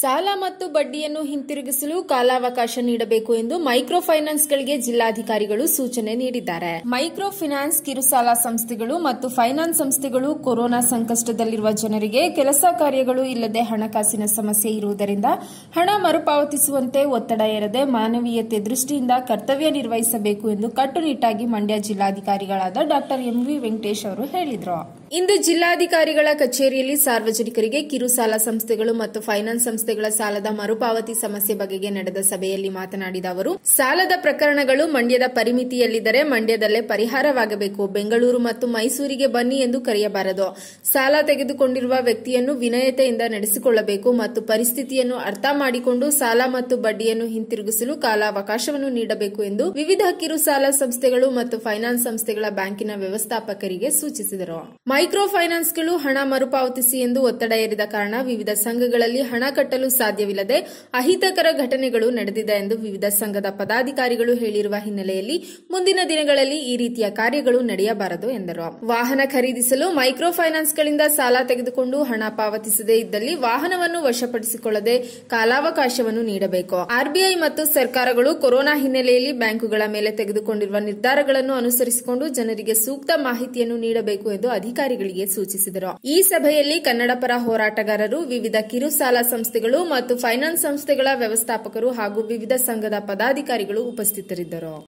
ಸಾಲ ಮತ್ತು ಬಡ್ಡಿಯನ್ನು ಹಿಂತಿರುಗಿಸಲು ಕಾಲಾವಕಾಶ ನೀಡಬೇಕು ಎಂದು ಮೈಕ್ರೋ ಫೈನಾನ್ಸ್ಗಳಿಗೆ ಜಿಲ್ಲಾಧಿಕಾರಿಗಳು ಸೂಚನೆ ನೀಡಿದ್ದಾರೆ ಮೈಕ್ರೋ ಫೈನಾನ್ಸ್ ಕಿರುಸಾಲ ಸಂಸ್ಥೆಗಳು ಮತ್ತು ಫೈನಾನ್ಸ್ ಸಂಸ್ಥೆಗಳು ಕೊರೋನಾ ಸಂಕಷ್ಟದಲ್ಲಿರುವ ಜನರಿಗೆ ಕೆಲಸ ಕಾರ್ಯಗಳು ಇಲ್ಲದೆ ಹಣಕಾಸಿನ ಸಮಸ್ಯೆ ಇರುವುದರಿಂದ ಹಣ ಮರುಪಾವತಿಸುವಂತೆ ಒತ್ತಡ ಇರದೆ ಮಾನವೀಯತೆ ದೃಷ್ಟಿಯಿಂದ ಕರ್ತವ್ಯ ನಿರ್ವಹಿಸಬೇಕು ಎಂದು ಕಟ್ಟುನಿಟ್ಟಾಗಿ ಮಂಡ್ಯ ಜಿಲ್ಲಾಧಿಕಾರಿಗಳಾದ ಡಾ ಎಂವಿ ವೆಂಕಟೇಶ್ ಅವರು ಹೇಳಿದರು ಇಂದು ಜಿಲ್ಲಾಧಿಕಾರಿಗಳ ಕಚೇರಿಯಲ್ಲಿ ಸಾರ್ವಜನಿಕರಿಗೆ ಕಿರು ಸಾಲ ಸಂಸ್ಥೆಗಳು ಮತ್ತು ಫೈನಾನ್ಸ್ ಸಂಸ್ಥೆಗಳ ಸಾಲದ ಮರುಪಾವತಿ ಸಮಸ್ಯೆ ಬಗೆಗೆ ನಡೆದ ಸಭೆಯಲ್ಲಿ ಮಾತನಾಡಿದ ಅವರು ಸಾಲದ ಪ್ರಕರಣಗಳು ಮಂಡ್ಯದ ಪರಿಮಿತಿಯಲ್ಲಿದ್ದರೆ ಮಂಡ್ಯದಲ್ಲೇ ಪರಿಹಾರವಾಗಬೇಕು ಬೆಂಗಳೂರು ಮತ್ತು ಮೈಸೂರಿಗೆ ಬನ್ನಿ ಎಂದು ಕರೆಯಬಾರದು ಸಾಲ ತೆಗೆದುಕೊಂಡಿರುವ ವ್ಯಕ್ತಿಯನ್ನು ವಿನಯತೆಯಿಂದ ನಡೆಸಿಕೊಳ್ಳಬೇಕು ಮತ್ತು ಪರಿಸ್ಥಿತಿಯನ್ನು ಅರ್ಥ ಮಾಡಿಕೊಂಡು ಸಾಲ ಮತ್ತು ಬಡ್ಡಿಯನ್ನು ಹಿಂತಿರುಗಿಸಲು ಕಾಲಾವಕಾಶವನ್ನು ನೀಡಬೇಕು ಎಂದು ವಿವಿಧ ಕಿರು ಸಾಲ ಸಂಸ್ಥೆಗಳು ಮತ್ತು ಫೈನಾನ್ಸ್ ಸಂಸ್ಥೆಗಳ ಬ್ಯಾಂಕಿನ ವ್ಯವಸ್ಥಾಪಕರಿಗೆ ಸೂಚಿಸಿದರು ಮೈಕ್ರೋ ಫೈನಾನ್ಸ್ಗಳು ಹಣ ಮರುಪಾವತಿಸಿ ಎಂದು ಒತ್ತಡ ಏರಿದ ಕಾರಣ ವಿವಿಧ ಸಂಘಗಳಲ್ಲಿ ಹಣ ಕಟ್ಟಲು ಸಾಧ್ಯವಿಲ್ಲದೆ ಅಹಿತಕರ ಘಟನೆಗಳು ನಡೆದಿದೆ ಎಂದು ವಿವಿಧ ಸಂಘದ ಪದಾಧಿಕಾರಿಗಳು ಹೇಳಿರುವ ಹಿನ್ನೆಲೆಯಲ್ಲಿ ಮುಂದಿನ ದಿನಗಳಲ್ಲಿ ಈ ರೀತಿಯ ಕಾರ್ಯಗಳು ನಡೆಯಬಾರದು ಎಂದರು ವಾಹನ ಖರೀದಿಸಲು ಮೈಕ್ರೋ ಫೈನಾನ್ಸ್ಗಳಿಂದ ಸಾಲ ತೆಗೆದುಕೊಂಡು ಹಣ ಪಾವತಿಸದೇ ಇದ್ದಲ್ಲಿ ವಾಹನವನ್ನು ವಶಪಡಿಸಿಕೊಳ್ಳದೆ ಕಾಲಾವಕಾಶವನ್ನು ನೀಡಬೇಕು ಆರ್ಬಿಐ ಮತ್ತು ಸರ್ಕಾರಗಳು ಕೊರೋನಾ ಹಿನ್ನೆಲೆಯಲ್ಲಿ ಬ್ಯಾಂಕುಗಳ ಮೇಲೆ ತೆಗೆದುಕೊಂಡಿರುವ ನಿರ್ಧಾರಗಳನ್ನು ಅನುಸರಿಸಿಕೊಂಡು ಜನರಿಗೆ ಸೂಕ್ತ ಮಾಹಿತಿಯನ್ನು ನೀಡಬೇಕು ಎಂದು ಅಧಿಕಾರಿ ಅಧಿಕಾರಿಗಳಿಗೆ ಸೂಚಿಸಿದರು ಈ ಸಭೆಯಲ್ಲಿ ಕನ್ನಡ ಪರ ಹೋರಾಟಗಾರರು ವಿವಿಧ ಕಿರುಸಾಲ ಸಂಸ್ಥೆಗಳು ಮತ್ತು ಫೈನಾನ್ಸ್ ಸಂಸ್ಥೆಗಳ ವ್ಯವಸ್ಥಾಪಕರು ಹಾಗೂ ವಿವಿಧ ಸಂಘದ ಪದಾಧಿಕಾರಿಗಳು ಉಪಸ್ಥಿತರಿದ್ದರು